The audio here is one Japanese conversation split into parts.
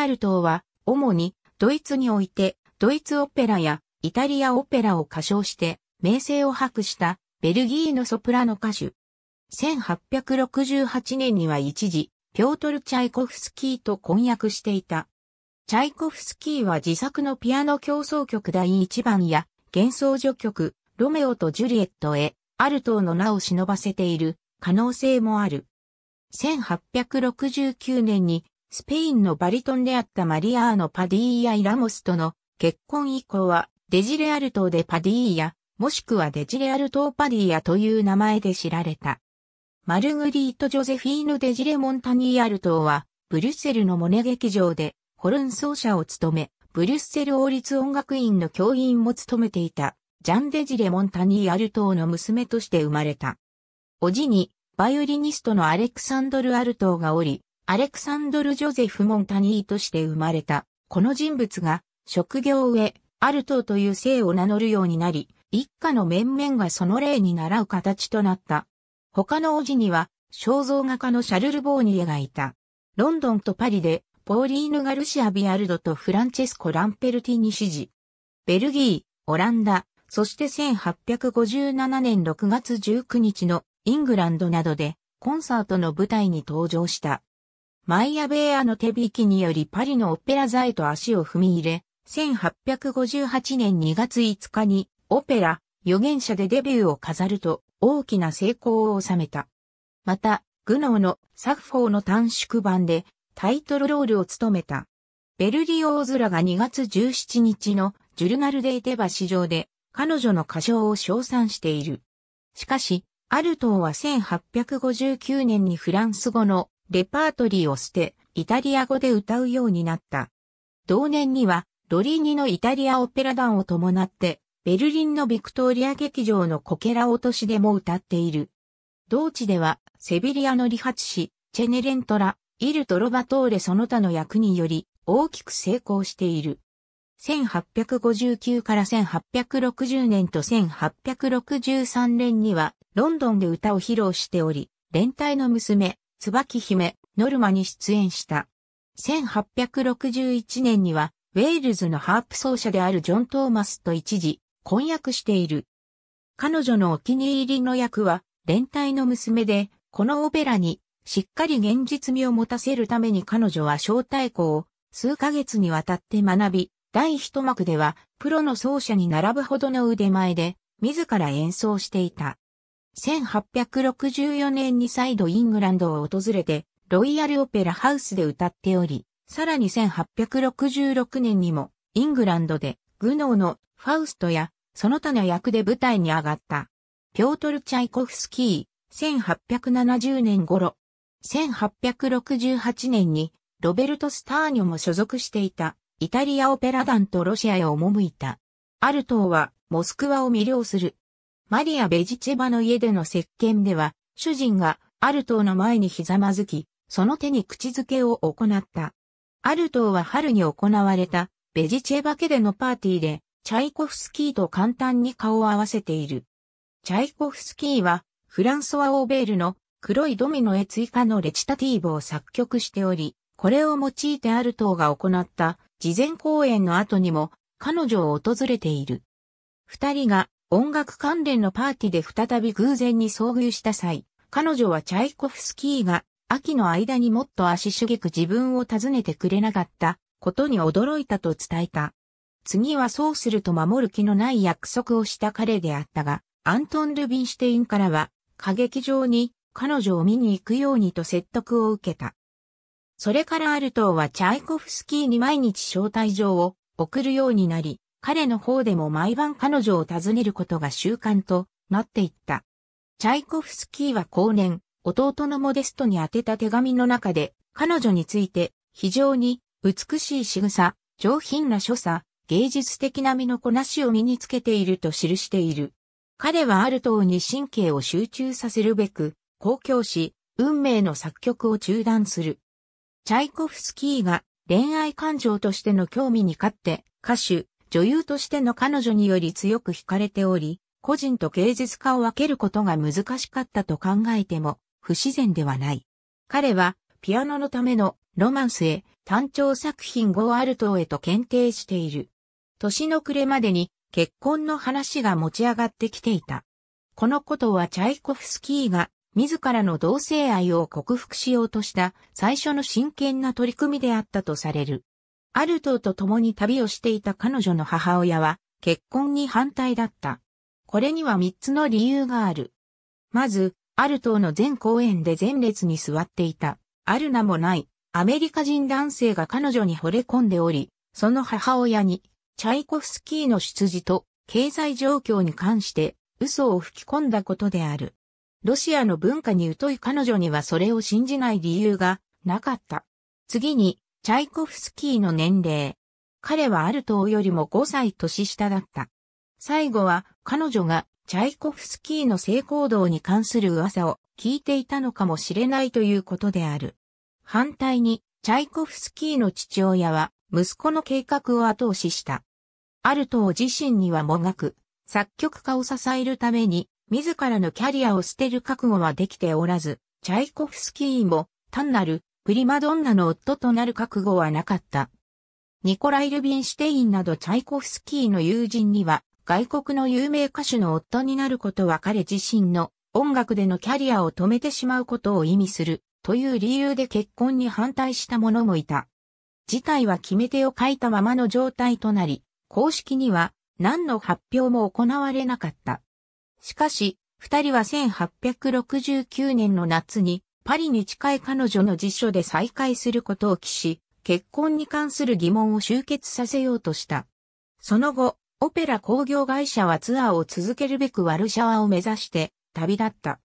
ある党は、主にドイツにおいて、ドイツオペラやイタリアオペラを歌唱して、名声を博したベルギーのソプラノ歌手。1868年には一時、ピョートル・チャイコフスキーと婚約していた。チャイコフスキーは自作のピアノ競争曲第1番や幻想序曲、ロメオとジュリエットへ、アルトーの名を忍ばせている可能性もある。1869年にスペインのバリトンであったマリアーノ・パディーヤ・イラモスとの結婚以降はデジレアル島でパディーヤ、もしくはデジレアル島パディーヤという名前で知られた。マルグリート・ジョゼフィーヌ・デジレ・モンタニーアル島はブリュッセルのモネ劇場でホルン奏者を務め、ブリュッセル王立音楽院の教員も務めていた、ジャン・デジレ・モンタニー・アルトーの娘として生まれた。おじに、バイオリニストのアレクサンドル・アルトーがおり、アレクサンドル・ジョゼフ・モンタニーとして生まれた。この人物が、職業上、アルトという姓を名乗るようになり、一家の面々がその例に倣う形となった。他の王子には、肖像画家のシャルル・ボーニエがいた。ロンドンとパリで、ポーリーヌ・ガルシア・ビアルドとフランチェスコ・ランペルティに指示。ベルギー、オランダ、そして1857年6月19日のイングランドなどでコンサートの舞台に登場した。マイア・ベーアの手引きによりパリのオペラ座へと足を踏み入れ、1858年2月5日にオペラ、預言者でデビューを飾ると大きな成功を収めた。また、グノーのサフフォーの短縮版でタイトルロールを務めた。ベルリオーズラが2月17日のジュルナルデイテバ市場で彼女の歌唱を称賛している。しかし、アルトーは1859年にフランス語のレパートリーを捨て、イタリア語で歌うようになった。同年には、ロリーニのイタリアオペラ団を伴って、ベルリンのビクトリア劇場のコケラ落としでも歌っている。同地では、セビリアの理髪師、チェネレントラ、イル・トロバトーレその他の役により、大きく成功している。1859から1860年と1863年にはロンドンで歌を披露しており、連帯の娘、椿姫、ノルマに出演した。1861年には、ウェールズのハープ奏者であるジョン・トーマスと一時、婚約している。彼女のお気に入りの役は、連帯の娘で、このオペラに、しっかり現実味を持たせるために彼女は招待校を数ヶ月にわたって学び、第一幕では、プロの奏者に並ぶほどの腕前で、自ら演奏していた。1864年に再度イングランドを訪れて、ロイヤルオペラハウスで歌っており、さらに1866年にも、イングランドで、グノーのファウストや、その他の役で舞台に上がった。ピョートル・チャイコフスキー、1870年頃、1868年に、ロベルト・スターニョも所属していた、イタリアオペラ団とロシアへ赴いた。ある党は、モスクワを魅了する。マリア・ベジチェバの家での石鹸では、主人がアルトーの前にひざまずき、その手に口づけを行った。アルトーは春に行われたベジチェバ家でのパーティーで、チャイコフスキーと簡単に顔を合わせている。チャイコフスキーは、フランソワ・オーベールの黒いドミノへ追加のレチタティーブを作曲しており、これを用いてアルトーが行った事前公演の後にも彼女を訪れている。二人が音楽関連のパーティーで再び偶然に遭遇した際、彼女はチャイコフスキーが秋の間にもっと足しげく自分を訪ねてくれなかったことに驚いたと伝えた。次はそうすると守る気のない約束をした彼であったが、アントン・ルビンシュテインからは、過激場に彼女を見に行くようにと説得を受けた。それからアルトーはチャイコフスキーに毎日招待状を送るようになり、彼の方でも毎晩彼女を訪ねることが習慣となっていった。チャイコフスキーは後年、弟のモデストに宛てた手紙の中で、彼女について、非常に美しい仕草、上品な所作、芸術的な身のこなしを身につけていると記している。彼はある党に神経を集中させるべく、公共し、運命の作曲を中断する。チャイコフスキーが恋愛感情としての興味に勝って歌手、女優としての彼女により強く惹かれており、個人と芸術家を分けることが難しかったと考えても不自然ではない。彼はピアノのためのロマンスへ単調作品ゴーアルトへと検定している。年の暮れまでに結婚の話が持ち上がってきていた。このことはチャイコフスキーが自らの同性愛を克服しようとした最初の真剣な取り組みであったとされる。アルトーと共に旅をしていた彼女の母親は結婚に反対だった。これには3つの理由がある。まず、アルトーの全公演で前列に座っていた、ある名もない、アメリカ人男性が彼女に惚れ込んでおり、その母親に、チャイコフスキーの出自と経済状況に関して嘘を吹き込んだことである。ロシアの文化に疎い彼女にはそれを信じない理由がなかった。次に、チャイコフスキーの年齢。彼はアルトーよりも5歳年下だった。最後は彼女がチャイコフスキーの性行動に関する噂を聞いていたのかもしれないということである。反対にチャイコフスキーの父親は息子の計画を後押しした。アルトー自身にはもがく、作曲家を支えるために自らのキャリアを捨てる覚悟はできておらず、チャイコフスキーも単なるプリマドンナの夫となる覚悟はなかった。ニコライ・ルビンシュテインなどチャイコフスキーの友人には、外国の有名歌手の夫になることは彼自身の音楽でのキャリアを止めてしまうことを意味するという理由で結婚に反対した者もいた。事態は決め手を書いたままの状態となり、公式には何の発表も行われなかった。しかし、二人は1869年の夏にパリに近い彼女の辞書で再会することを期し、結婚に関する疑問を集結させようとした。その後、オペラ工業会社はツアーを続けるべくワルシャワを目指して旅立った。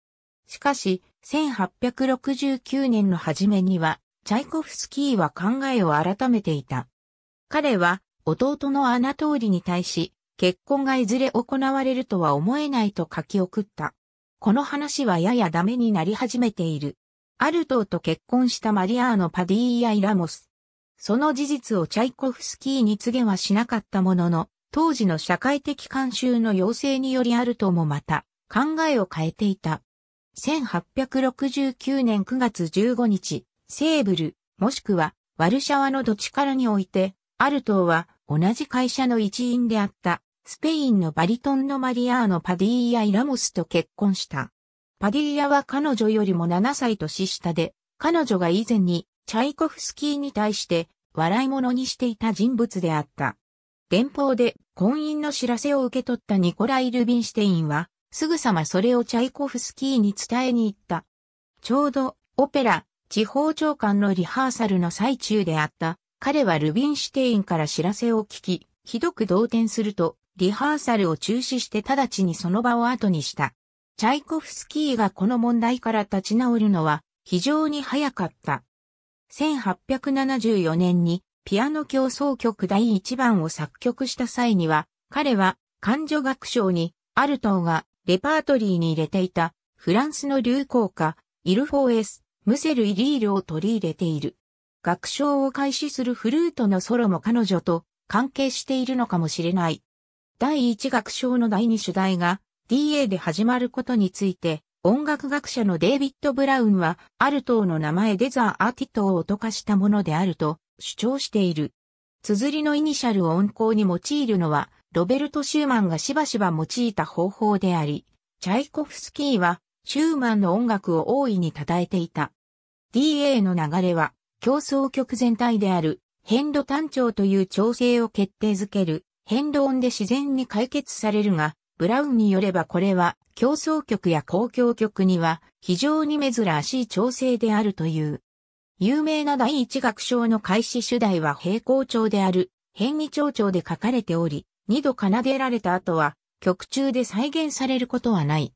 しかし、1869年の初めには、チャイコフスキーは考えを改めていた。彼は、弟のアナトーリに対し、結婚がいずれ行われるとは思えないと書き送った。この話はややダメになり始めている。アルトーと結婚したマリアーノ・パディーア・イ・ラモス。その事実をチャイコフスキーに告げはしなかったものの、当時の社会的慣習の要請によりアルトもまた考えを変えていた。1869年9月15日、セーブル、もしくはワルシャワの土地からにおいて、アルトは同じ会社の一員であった、スペインのバリトンのマリアーノ・パディーア・イ・ラモスと結婚した。パディリアは彼女よりも7歳年下で、彼女が以前にチャイコフスキーに対して笑い物にしていた人物であった。電報で婚姻の知らせを受け取ったニコライ・ルビンシュテインは、すぐさまそれをチャイコフスキーに伝えに行った。ちょうど、オペラ、地方長官のリハーサルの最中であった。彼はルビンシュテインから知らせを聞き、ひどく動転すると、リハーサルを中止して直ちにその場を後にした。チャイコフスキーがこの問題から立ち直るのは非常に早かった。1874年にピアノ競争曲第1番を作曲した際には、彼は感女楽章にアルトーがレパートリーに入れていたフランスの流行歌、イルフォーエス、ムセル・イリールを取り入れている。楽章を開始するフルートのソロも彼女と関係しているのかもしれない。第1楽章の第2主題が DA で始まることについて、音楽学者のデイビッド・ブラウンは、アルトーの名前でザ・アーティトーを溶かしたものであると主張している。綴りのイニシャルを音高に用いるのは、ロベルト・シューマンがしばしば用いた方法であり、チャイコフスキーは、シューマンの音楽を大いに称えていた。DA の流れは、競争曲全体である、変動単調という調整を決定づける、変動音で自然に解決されるが、ブラウンによればこれは競争曲や公共曲には非常に珍しい調整であるという。有名な第一楽章の開始主題は平行調である、変異調調で書かれており、二度奏でられた後は曲中で再現されることはない。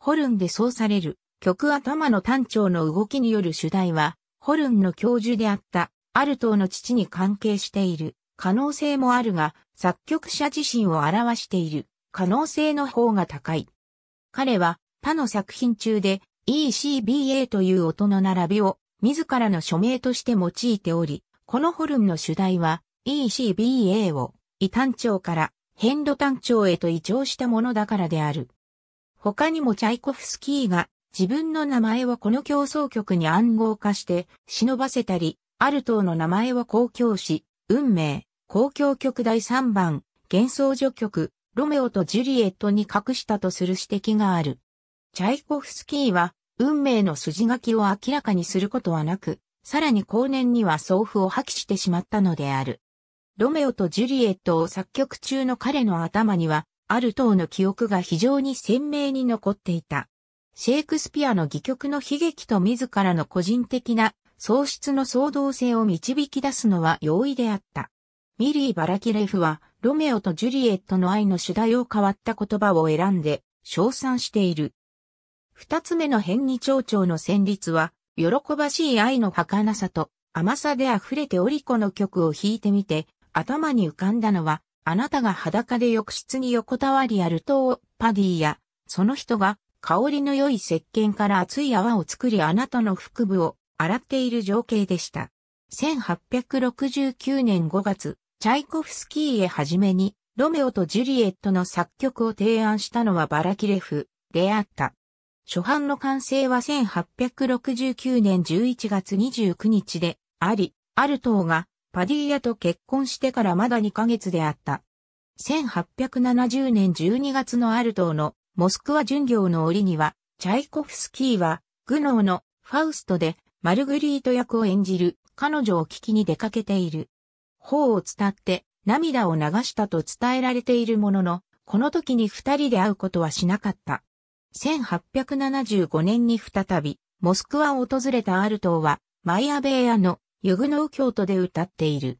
ホルンでそうされる曲頭の単調の動きによる主題は、ホルンの教授であったアルトーの父に関係している可能性もあるが、作曲者自身を表している。可能性の方が高い。彼は他の作品中で ECBA という音の並びを自らの署名として用いており、このホルムの主題は ECBA を異単調から変度単調へと移調したものだからである。他にもチャイコフスキーが自分の名前をこの競争曲に暗号化して忍ばせたり、ある等の名前を公共し、運命、公共曲第3番、幻想序曲、ロメオとジュリエットに隠したとする指摘がある。チャイコフスキーは、運命の筋書きを明らかにすることはなく、さらに後年には送付を破棄してしまったのである。ロメオとジュリエットを作曲中の彼の頭には、ある等の記憶が非常に鮮明に残っていた。シェイクスピアの戯曲の悲劇と自らの個人的な喪失の創造性を導き出すのは容易であった。ミリー・バラキレフは、ロメオとジュリエットの愛の主題を変わった言葉を選んで、称賛している。二つ目の変に蝶々の旋律は、喜ばしい愛の儚さと甘さで溢れてオリコの曲を弾いてみて、頭に浮かんだのは、あなたが裸で浴室に横たわりあるとをパディや、その人が香りの良い石鹸から熱い泡を作りあなたの腹部を洗っている情景でした。1869年5月、チャイコフスキーへはじめに、ロメオとジュリエットの作曲を提案したのはバラキレフであった。初版の完成は1869年11月29日であり、アルトーがパディーヤと結婚してからまだ2ヶ月であった。1870年12月のアルトーのモスクワ巡業の折には、チャイコフスキーは、グノーのファウストでマルグリート役を演じる彼女を聞きに出かけている。方を伝って涙を流したと伝えられているものの、この時に二人で会うことはしなかった。1875年に再び、モスクワを訪れたアルトーは、マイアベーヤのユグノウ教徒で歌っている。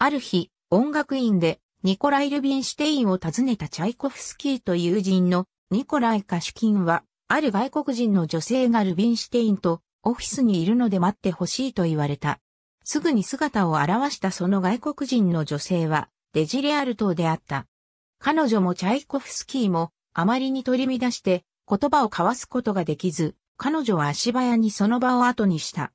ある日、音楽院でニコライ・ルビンシュテインを訪ねたチャイコフスキーと友人のニコライ・カシュキンは、ある外国人の女性がルビンシュテインとオフィスにいるので待ってほしいと言われた。すぐに姿を現したその外国人の女性は、デジレアル島であった。彼女もチャイコフスキーも、あまりに取り乱して、言葉を交わすことができず、彼女は足早にその場を後にした。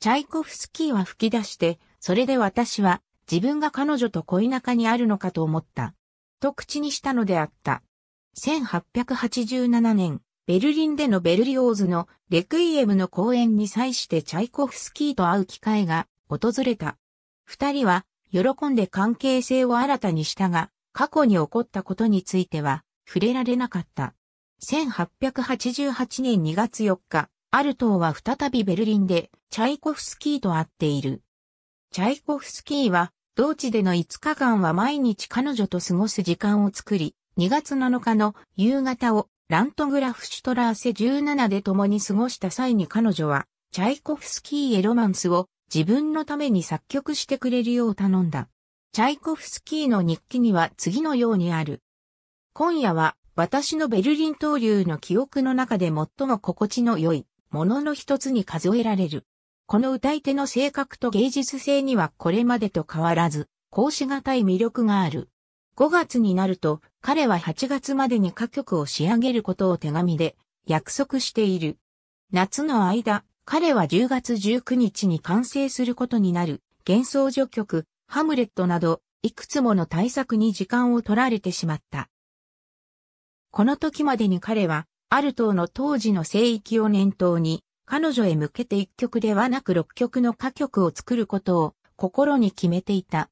チャイコフスキーは吹き出して、それで私は、自分が彼女と恋仲にあるのかと思った。と口にしたのであった。1887年、ベルリンでのベルリオーズのレクイエムの公演に際してチャイコフスキーと会う機会が訪れた。二人は、喜んで関係性を新たにしたが、過去に起こったことについては、触れられなかった。1888年2月4日、アルトーは再びベルリンで、チャイコフスキーと会っている。チャイコフスキーは、同地での5日間は毎日彼女と過ごす時間を作り、2月7日の夕方をラントグラフシュトラーセ17で共に過ごした際に彼女は、チャイコフスキーへロマンスを自分のために作曲してくれるよう頼んだ。チャイコフスキーの日記には次のようにある。今夜は私のベルリン東流の記憶の中で最も心地の良いものの一つに数えられる。この歌い手の性格と芸術性にはこれまでと変わらず、こうしがたい魅力がある。5月になると、彼は8月までに歌曲を仕上げることを手紙で約束している。夏の間、彼は10月19日に完成することになる幻想序曲、ハムレットなど、いくつもの大作に時間を取られてしまった。この時までに彼は、アルトーの当時の聖域を念頭に、彼女へ向けて1曲ではなく6曲の歌曲を作ることを心に決めていた。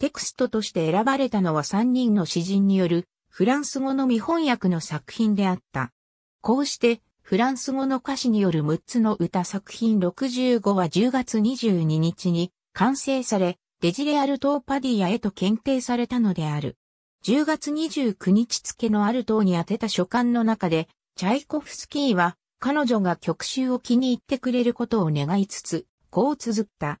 テクストとして選ばれたのは3人の詩人によるフランス語の見翻訳の作品であった。こうしてフランス語の歌詞による6つの歌作品65は10月22日に完成され、デジレアル島パディアへと検定されたのである。10月29日付のある島に宛てた書簡の中で、チャイコフスキーは彼女が曲集を気に入ってくれることを願いつつ、こう綴った。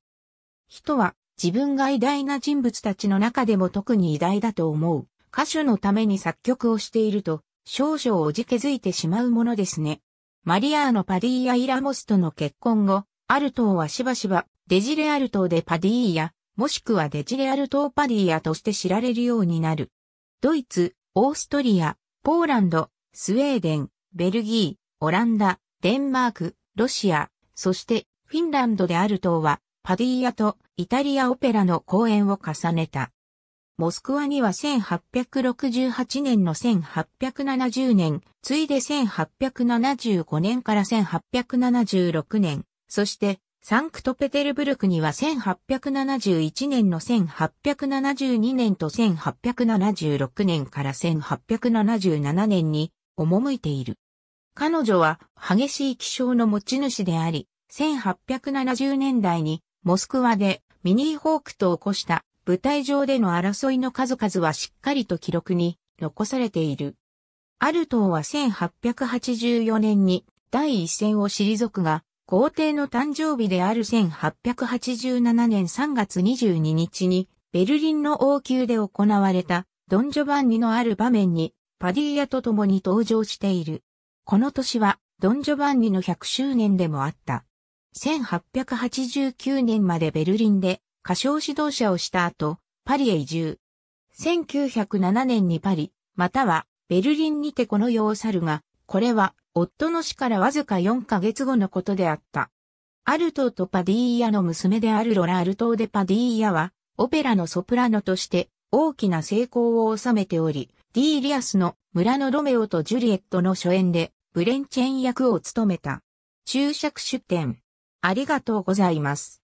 人は自分が偉大な人物たちの中でも特に偉大だと思う。歌手のために作曲をしていると、少々おじけづいてしまうものですね。マリアーノ・パディーヤ・イ・ラモスとの結婚後、アルトーはしばしばデジレアルトーでパディーヤ、もしくはデジレアルトーパディーヤとして知られるようになる。ドイツ、オーストリア、ポーランド、スウェーデン、ベルギー、オランダ、デンマーク、ロシア、そしてフィンランドでアルトはパディーヤとイタリアオペラの公演を重ねた。モスクワには1868年の1870年、ついで1875年から1876年、そしてサンクトペテルブルクには1871年の1872年と1876年から1877年に赴いている。彼女は激しい気象の持ち主であり、1870年代にモスクワでミニーホークと起こした舞台上での争いの数々はしっかりと記録に残されている。アルトーは1884年に第一戦を退くが、皇帝の誕生日である1887年3月22日に、ベルリンの王宮で行われた、ドン・ジョバンニのある場面に、パディーヤと共に登場している。この年は、ドン・ジョバンニの100周年でもあった。1889年までベルリンで歌唱指導者をした後、パリへ移住。1907年にパリ、またはベルリンにてこの世を去るが、これは夫の死からわずか4ヶ月後のことであった。アルトーとパディーヤの娘であるロラ・アルトーでパディーヤは、オペラのソプラノとして大きな成功を収めており、ディーリアスの村のロメオとジュリエットの初演でブレンチェン役を務めた。注釈出典。ありがとうございます。